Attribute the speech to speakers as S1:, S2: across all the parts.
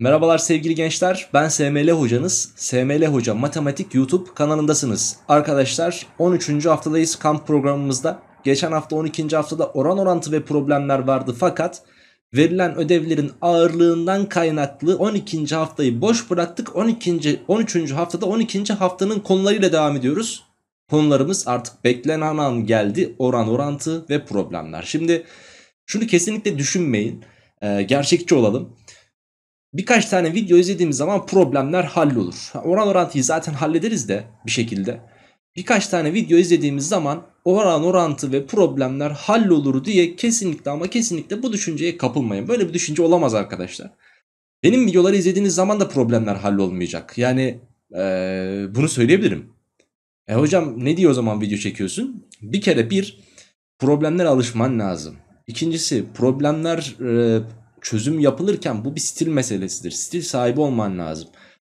S1: Merhabalar sevgili gençler, ben SML hocanız. SML Hoca Matematik YouTube kanalındasınız. Arkadaşlar 13. haftadayız kamp programımızda. Geçen hafta 12. haftada oran orantı ve problemler vardı fakat verilen ödevlerin ağırlığından kaynaklı 12. haftayı boş bıraktık. 12. 13. haftada 12. haftanın konularıyla devam ediyoruz. Konularımız artık beklenen an geldi. Oran orantı ve problemler. Şimdi şunu kesinlikle düşünmeyin. Ee, gerçekçi olalım birkaç tane video izlediğimiz zaman problemler hallolur. Oran orantıyı zaten hallederiz de bir şekilde. Birkaç tane video izlediğimiz zaman oran orantı ve problemler hallolur diye kesinlikle ama kesinlikle bu düşünceye kapılmayın. Böyle bir düşünce olamaz arkadaşlar. Benim videoları izlediğiniz zaman da problemler hallolmayacak. Yani ee, bunu söyleyebilirim. E hocam ne diyor o zaman video çekiyorsun? Bir kere bir problemler alışman lazım. İkincisi problemler e, çözüm yapılırken bu bir stil meselesidir. Stil sahibi olman lazım.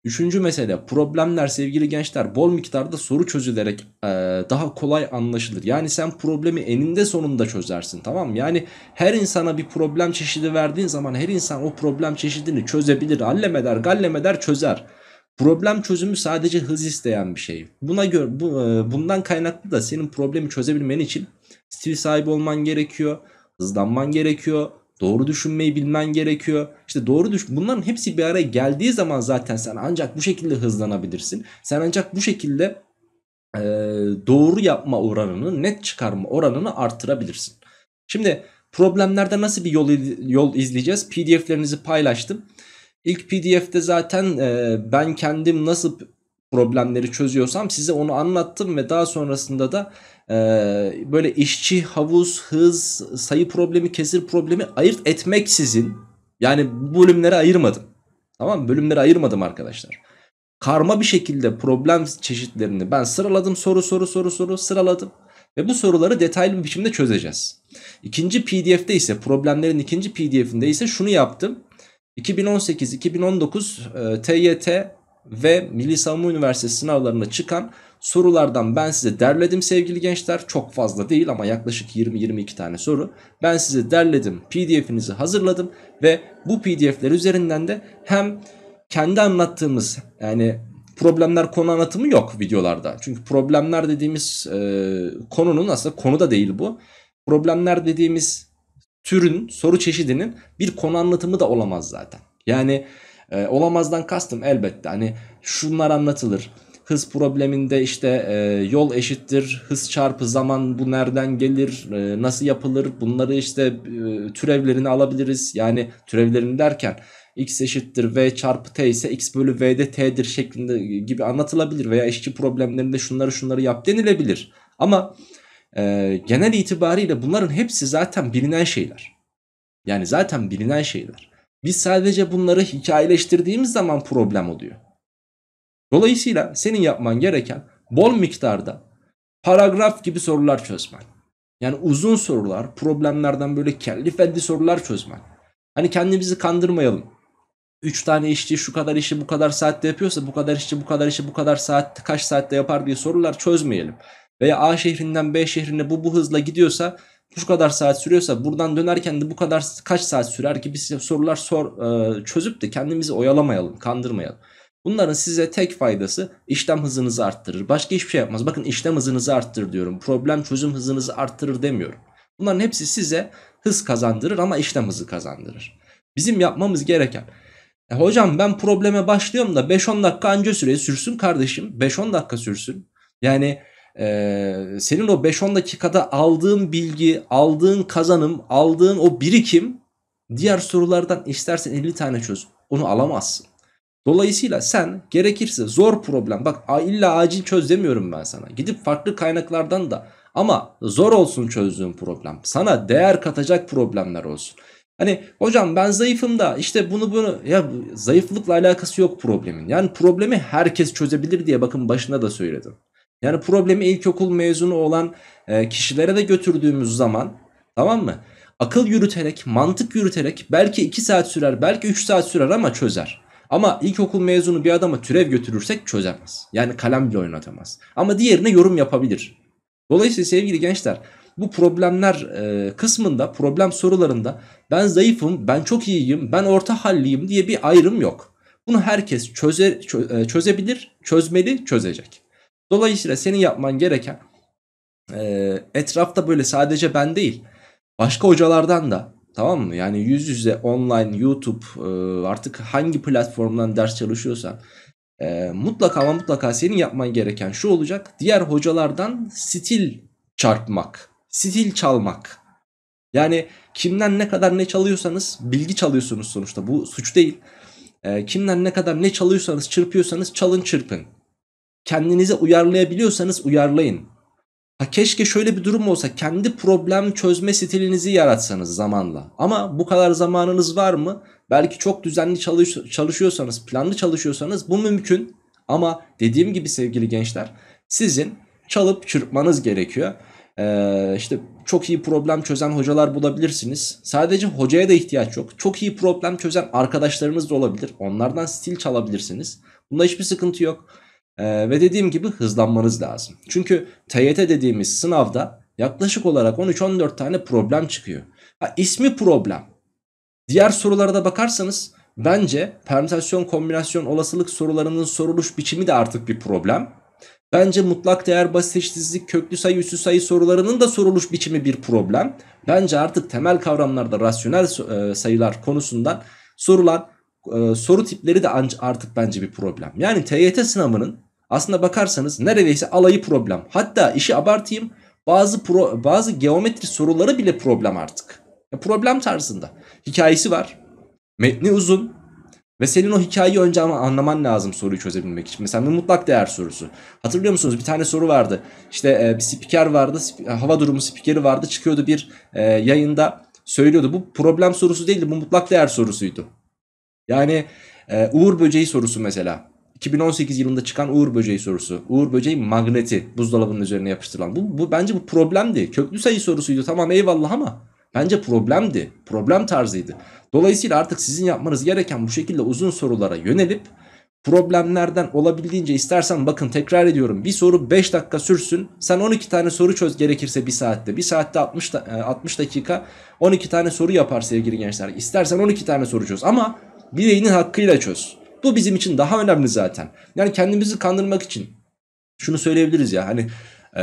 S1: Üçüncü mesele problemler sevgili gençler bol miktarda soru çözülerek e, daha kolay anlaşılır. Yani sen problemi eninde sonunda çözersin tamam mı? Yani her insana bir problem çeşidi verdiğin zaman her insan o problem çeşidini çözebilir. Hallemeder gallemeder çözer. Problem çözümü sadece hız isteyen bir şey. Buna göre bu, e, bundan kaynaklı da senin problemi çözebilmen için stil sahibi olman gerekiyor. Hızlanman gerekiyor Doğru düşünmeyi bilmen gerekiyor. İşte doğru düşün. bunların hepsi bir araya geldiği zaman zaten sen ancak bu şekilde hızlanabilirsin. Sen ancak bu şekilde e, doğru yapma oranını, net çıkarma oranını artırabilirsin. Şimdi problemlerde nasıl bir yol yol izleyeceğiz? PDF'lerinizi paylaştım. İlk PDF'de zaten e, ben kendim nasıl problemleri çözüyorsam size onu anlattım ve daha sonrasında da ee, böyle işçi, havuz, hız, sayı problemi, kesir problemi ayırt etmeksizin yani bölümlere ayırmadım. Tamam mı? Bölümlere ayırmadım arkadaşlar. Karma bir şekilde problem çeşitlerini ben sıraladım soru soru soru soru sıraladım. Ve bu soruları detaylı bir biçimde çözeceğiz. İkinci pdf'de ise problemlerin ikinci pdf'inde ise şunu yaptım. 2018-2019 e, TYT ve Milli Savunma Üniversitesi sınavlarına çıkan Sorulardan ben size derledim sevgili gençler. Çok fazla değil ama yaklaşık 20-22 tane soru. Ben size derledim. PDF'inizi hazırladım ve bu PDF'ler üzerinden de hem kendi anlattığımız yani problemler konu anlatımı yok videolarda. Çünkü problemler dediğimiz e, konunun aslında konu da değil bu. Problemler dediğimiz türün, soru çeşidinin bir konu anlatımı da olamaz zaten. Yani e, olamazdan kastım elbette hani şunlar anlatılır hız probleminde işte e, yol eşittir, hız çarpı zaman bu nereden gelir, e, nasıl yapılır bunları işte e, türevlerini alabiliriz. Yani türevlerini derken x eşittir v çarpı t ise x bölü v'de t'dir şeklinde gibi anlatılabilir veya işçi problemlerinde şunları şunları yap denilebilir. Ama e, genel itibariyle bunların hepsi zaten bilinen şeyler. Yani zaten bilinen şeyler. Biz sadece bunları hikayeleştirdiğimiz zaman problem oluyor. Dolayısıyla senin yapman gereken bol miktarda paragraf gibi sorular çözmen. Yani uzun sorular, problemlerden böyle kelli feddi sorular çözmen. Hani kendimizi kandırmayalım. 3 tane işçi şu kadar işi bu kadar saatte yapıyorsa bu kadar işçi bu kadar işi bu kadar saat kaç saatte yapar diye sorular çözmeyelim. Veya A şehrinden B şehrine bu bu hızla gidiyorsa şu kadar saat sürüyorsa buradan dönerken de bu kadar kaç saat sürer gibi sorular sor, çözüp de kendimizi oyalamayalım, kandırmayalım. Bunların size tek faydası işlem hızınızı arttırır. Başka hiçbir şey yapmaz. Bakın işlem hızınızı arttır diyorum. Problem çözüm hızınızı arttırır demiyorum. Bunların hepsi size hız kazandırır ama işlem hızı kazandırır. Bizim yapmamız gereken e, hocam ben probleme başlıyorum da 5-10 dakika anca süre sürsün kardeşim. 5-10 dakika sürsün. Yani e, senin o 5-10 dakikada aldığın bilgi, aldığın kazanım, aldığın o birikim diğer sorulardan istersen 50 tane çöz. Onu alamazsın. Dolayısıyla sen gerekirse zor problem bak illa acil çöz demiyorum ben sana. Gidip farklı kaynaklardan da ama zor olsun çözdüğün problem. Sana değer katacak problemler olsun. Hani hocam ben zayıfım da işte bunu bunu ya zayıflıkla alakası yok problemin. Yani problemi herkes çözebilir diye bakın başına da söyledim. Yani problemi ilkokul mezunu olan e, kişilere de götürdüğümüz zaman tamam mı? Akıl yürüterek, mantık yürüterek belki 2 saat sürer, belki 3 saat sürer ama çözer. Ama ilkokul mezunu bir adama türev götürürsek çözemez. Yani kalem bile oynatamaz. Ama diğerine yorum yapabilir. Dolayısıyla sevgili gençler bu problemler e, kısmında problem sorularında ben zayıfım, ben çok iyiyim, ben orta halliyim diye bir ayrım yok. Bunu herkes çöze, e, çözebilir, çözmeli, çözecek. Dolayısıyla senin yapman gereken e, etrafta böyle sadece ben değil başka hocalardan da Tamam mı? Yani yüz yüze online YouTube e, artık hangi platformdan ders çalışıyorsan e, mutlaka ama mutlaka senin yapman gereken şu olacak. Diğer hocalardan stil çarpmak, stil çalmak. Yani kimden ne kadar ne çalıyorsanız bilgi çalıyorsunuz sonuçta. Bu suç değil. E, kimden ne kadar ne çalıyorsanız, çırpıyorsanız çalın çırpın. Kendinize uyarlayabiliyorsanız uyarlayın. Ha keşke şöyle bir durum olsa kendi problem çözme stilinizi yaratsanız zamanla. Ama bu kadar zamanınız var mı? Belki çok düzenli çalış çalışıyorsanız, planlı çalışıyorsanız bu mümkün. Ama dediğim gibi sevgili gençler sizin çalıp çırpmanız gerekiyor. Ee, işte çok iyi problem çözen hocalar bulabilirsiniz. Sadece hocaya da ihtiyaç yok. Çok iyi problem çözen arkadaşlarınız da olabilir. Onlardan stil çalabilirsiniz. Bunda hiçbir sıkıntı yok. Ee, ve dediğim gibi hızlanmanız lazım. Çünkü TYT dediğimiz sınavda yaklaşık olarak 13-14 tane problem çıkıyor. Ha, ismi problem. Diğer sorulara da bakarsanız bence permütasyon kombinasyon olasılık sorularının soruluş biçimi de artık bir problem. Bence mutlak değer basit eşitsizlik köklü sayı üssü sayı sorularının da soruluş biçimi bir problem. Bence artık temel kavramlarda rasyonel e, sayılar konusundan sorulan e, soru tipleri de artık bence bir problem. Yani TYT sınavının aslında bakarsanız neredeyse alayı problem. Hatta işi abartayım bazı pro, bazı geometri soruları bile problem artık. Ya problem tarzında. Hikayesi var. Metni uzun. Ve senin o hikayeyi önce ama anlaman lazım soruyu çözebilmek için. Mesela bir mutlak değer sorusu. Hatırlıyor musunuz? Bir tane soru vardı. İşte e, bir spiker vardı. Sp e, hava durumu spikeri vardı. Çıkıyordu bir e, yayında söylüyordu. Bu problem sorusu değildi. Bu mutlak değer sorusuydu. Yani e, Uğur böceği sorusu mesela. 2018 yılında çıkan Uğur böceği sorusu. Uğur böceği magneti buzdolabının üzerine yapıştırılan. Bu, bu bence bu problemdi. Köklü sayı sorusuydu tamam eyvallah ama bence problemdi. Problem tarzıydı. Dolayısıyla artık sizin yapmanız gereken bu şekilde uzun sorulara yönelip problemlerden olabildiğince istersen bakın tekrar ediyorum bir soru 5 dakika sürsün sen 12 tane soru çöz gerekirse bir saatte bir saatte 60, 60 e, dakika 12 tane soru yapar sevgili gençler istersen 12 tane soru çöz ama bileğinin hakkıyla çöz bu bizim için daha önemli zaten. Yani kendimizi kandırmak için şunu söyleyebiliriz ya hani e,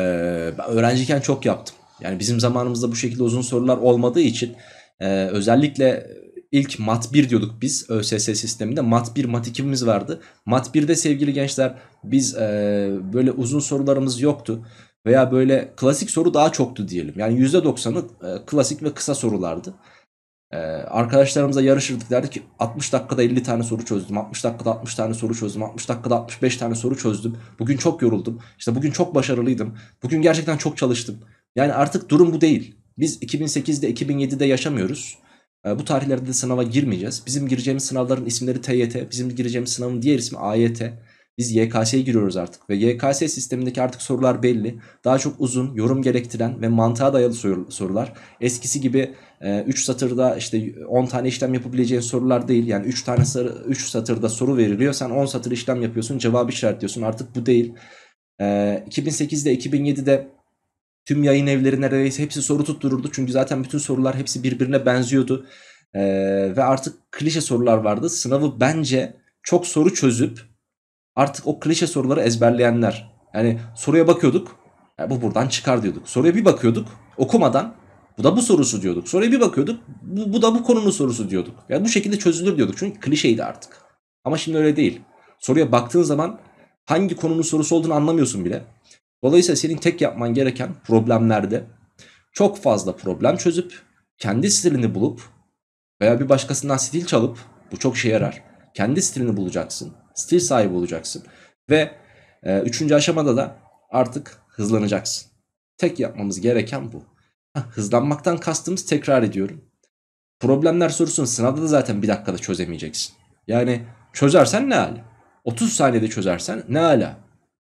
S1: öğrenciyken çok yaptım. Yani bizim zamanımızda bu şekilde uzun sorular olmadığı için e, özellikle ilk mat 1 diyorduk biz ÖSS sisteminde. Mat 1, mat 2'miz vardı. Mat 1'de sevgili gençler biz e, böyle uzun sorularımız yoktu. Veya böyle klasik soru daha çoktu diyelim. Yani %90'ı e, klasik ve kısa sorulardı. Ee, arkadaşlarımıza yarışırdık derdik ki 60 dakikada 50 tane soru çözdüm. 60 dakikada 60 tane soru çözdüm. 60 dakikada 65 tane soru çözdüm. Bugün çok yoruldum. İşte bugün çok başarılıydım. Bugün gerçekten çok çalıştım. Yani artık durum bu değil. Biz 2008'de 2007'de yaşamıyoruz. Ee, bu tarihlerde de sınava girmeyeceğiz. Bizim gireceğimiz sınavların isimleri TYT. Bizim gireceğimiz sınavın diğer ismi AYT. Biz YKS'ye giriyoruz artık ve YKS sistemindeki artık sorular belli. Daha çok uzun, yorum gerektiren ve mantığa dayalı sorular. Eskisi gibi 3 e, satırda işte 10 tane işlem yapabileceğin sorular değil. Yani 3 tane 3 satırda soru veriliyor. Sen 10 satır işlem yapıyorsun, cevabı işaretliyorsun. Artık bu değil. 2008'de e, 2007'de tüm yayın evleri neredeyse hepsi soru tuttururdu. Çünkü zaten bütün sorular hepsi birbirine benziyordu. Ee, ve artık klişe sorular vardı. Sınavı bence çok soru çözüp artık o klişe soruları ezberleyenler. Yani soruya bakıyorduk. Yani e, bu buradan çıkar diyorduk. Soruya bir bakıyorduk okumadan bu da bu sorusu diyorduk. Soruya bir bakıyorduk. Bu, bu da bu konunun sorusu diyorduk. Yani bu şekilde çözülür diyorduk. Çünkü klişeydi artık. Ama şimdi öyle değil. Soruya baktığın zaman hangi konunun sorusu olduğunu anlamıyorsun bile. Dolayısıyla senin tek yapman gereken problemlerde çok fazla problem çözüp kendi stilini bulup veya bir başkasından stil çalıp bu çok işe yarar. Kendi stilini bulacaksın stil sahibi olacaksın. Ve e, üçüncü aşamada da artık hızlanacaksın. Tek yapmamız gereken bu. hızlanmaktan kastımız tekrar ediyorum. Problemler sorusunu sınavda da zaten bir dakikada çözemeyeceksin. Yani çözersen ne ala? 30 saniyede çözersen ne ala?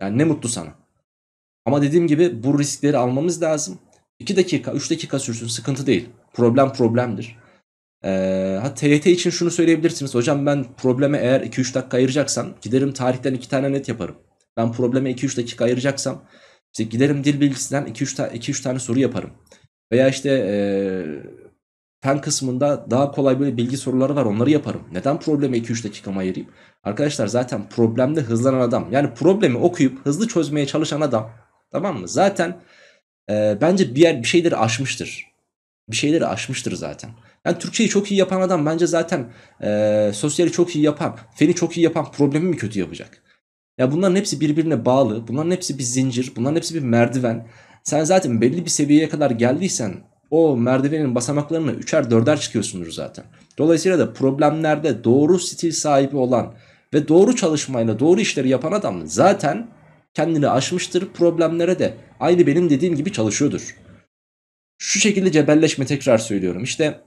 S1: Yani ne mutlu sana. Ama dediğim gibi bu riskleri almamız lazım. 2 dakika 3 dakika sürsün sıkıntı değil. Problem problemdir. Ee, ha TYT için şunu söyleyebilirsiniz. Hocam ben probleme eğer 2-3 dakika ayıracaksam giderim tarihten 2 tane net yaparım. Ben probleme 2-3 dakika ayıracaksam işte giderim dil bilgisinden 2-3 ta 2-3 tane soru yaparım. Veya işte e, fen kısmında daha kolay böyle bilgi soruları var onları yaparım. Neden probleme 2-3 dakikamı ayırayım? Arkadaşlar zaten problemde hızlanan adam. Yani problemi okuyup hızlı çözmeye çalışan adam tamam mı? Zaten e, bence bir yer bir şeyleri aşmıştır bir şeyleri aşmıştır zaten. Yani Türkçeyi çok iyi yapan adam bence zaten e, sosyali çok iyi yapan, feni çok iyi yapan problemi mi kötü yapacak? Ya bunların hepsi birbirine bağlı. Bunların hepsi bir zincir. Bunların hepsi bir merdiven. Sen zaten belli bir seviyeye kadar geldiysen o merdivenin basamaklarını üçer dörder çıkıyorsundur zaten. Dolayısıyla da problemlerde doğru stil sahibi olan ve doğru çalışmayla doğru işleri yapan adam zaten kendini aşmıştır. Problemlere de aynı benim dediğim gibi çalışıyordur. Şu şekilde cebelleşme tekrar söylüyorum. İşte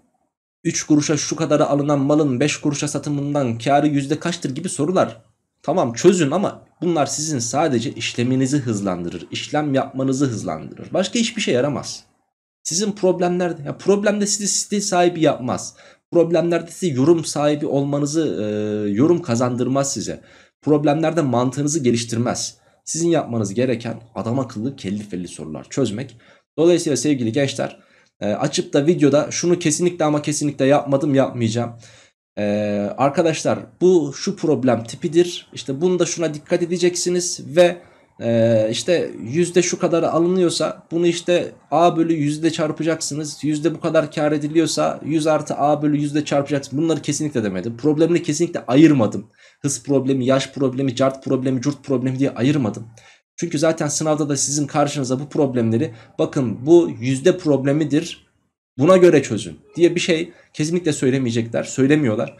S1: 3 kuruşa şu kadara alınan malın 5 kuruşa satımından karı yüzde kaçtır gibi sorular. Tamam çözün ama bunlar sizin sadece işleminizi hızlandırır. işlem yapmanızı hızlandırır. Başka hiçbir şey yaramaz. Sizin problemlerde, ya problemde sizi site sahibi yapmaz. Problemlerde size yorum sahibi olmanızı, e, yorum kazandırmaz size. Problemlerde mantığınızı geliştirmez. Sizin yapmanız gereken adam akıllı kelli felli sorular çözmek. Dolayısıyla sevgili gençler e, açıp da videoda şunu kesinlikle ama kesinlikle yapmadım yapmayacağım. E, arkadaşlar bu şu problem tipidir. İşte bunu da şuna dikkat edeceksiniz ve e, işte yüzde şu kadar alınıyorsa bunu işte a bölü yüzde çarpacaksınız. Yüzde bu kadar kar ediliyorsa 100 artı a bölü yüzde çarpacaksınız. Bunları kesinlikle demedim. Problemini kesinlikle ayırmadım. Hız problemi, yaş problemi, cart problemi, curt problemi diye ayırmadım. Çünkü zaten sınavda da sizin karşınıza bu problemleri bakın bu yüzde problemidir buna göre çözün diye bir şey kesinlikle söylemeyecekler söylemiyorlar.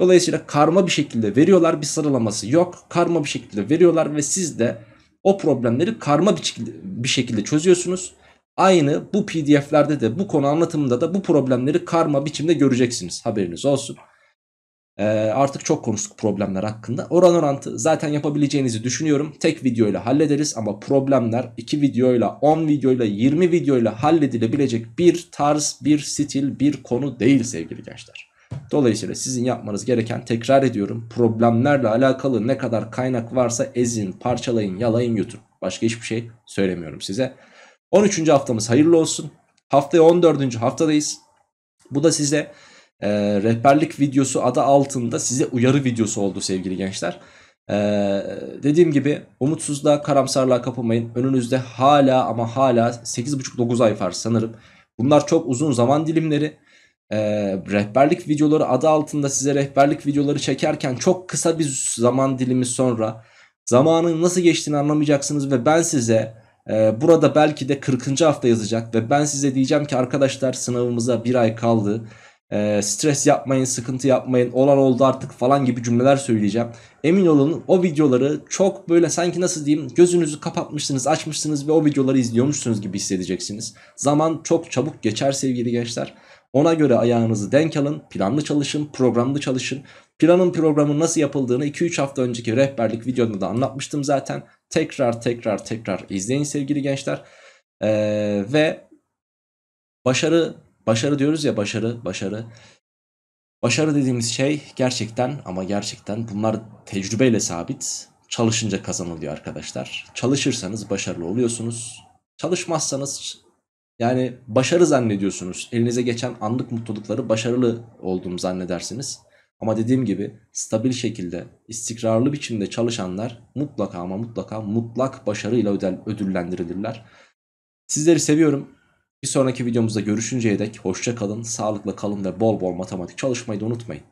S1: Dolayısıyla karma bir şekilde veriyorlar bir sıralaması yok karma bir şekilde veriyorlar ve siz de o problemleri karma bir şekilde çözüyorsunuz. Aynı bu pdf'lerde de bu konu anlatımında da bu problemleri karma biçimde göreceksiniz haberiniz olsun. Ee, artık çok konuştuk problemler hakkında. Oran orantı zaten yapabileceğinizi düşünüyorum. Tek videoyla hallederiz ama problemler 2 videoyla, 10 videoyla, 20 videoyla halledilebilecek bir tarz, bir stil, bir konu değil sevgili gençler. Dolayısıyla sizin yapmanız gereken tekrar ediyorum. Problemlerle alakalı ne kadar kaynak varsa ezin, parçalayın, yalayın, yutun. Başka hiçbir şey söylemiyorum size. 13. haftamız hayırlı olsun. Haftaya 14. haftadayız. Bu da size e, rehberlik videosu adı altında size uyarı videosu oldu sevgili gençler. E, dediğim gibi umutsuzluğa karamsarlığa kapılmayın. Önünüzde hala ama hala 8,5-9 ay var sanırım. Bunlar çok uzun zaman dilimleri. E, rehberlik videoları adı altında size rehberlik videoları çekerken çok kısa bir zaman dilimi sonra zamanın nasıl geçtiğini anlamayacaksınız ve ben size e, burada belki de 40. hafta yazacak ve ben size diyeceğim ki arkadaşlar sınavımıza bir ay kaldı e, stres yapmayın, sıkıntı yapmayın, olan oldu artık falan gibi cümleler söyleyeceğim. Emin olun o videoları çok böyle sanki nasıl diyeyim gözünüzü kapatmışsınız, açmışsınız ve o videoları izliyormuşsunuz gibi hissedeceksiniz. Zaman çok çabuk geçer sevgili gençler. Ona göre ayağınızı denk alın, planlı çalışın, programlı çalışın. Planın programın nasıl yapıldığını 2-3 hafta önceki rehberlik videomda da anlatmıştım zaten. Tekrar tekrar tekrar izleyin sevgili gençler. Ee, ve başarı Başarı diyoruz ya başarı, başarı. Başarı dediğimiz şey gerçekten ama gerçekten bunlar tecrübeyle sabit. Çalışınca kazanılıyor arkadaşlar. Çalışırsanız başarılı oluyorsunuz. Çalışmazsanız yani başarı zannediyorsunuz. Elinize geçen anlık mutlulukları başarılı olduğum zannedersiniz. Ama dediğim gibi stabil şekilde, istikrarlı biçimde çalışanlar mutlaka ama mutlaka mutlak başarıyla ödüllendirilirler. Sizleri seviyorum. Bir sonraki videomuzda görüşünceye dek hoşça kalın, sağlıkla kalın ve bol bol matematik çalışmayı da unutmayın.